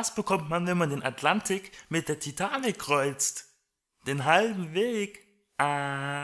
Was bekommt man, wenn man den Atlantik mit der Titanic kreuzt? Den halben Weg. Ah.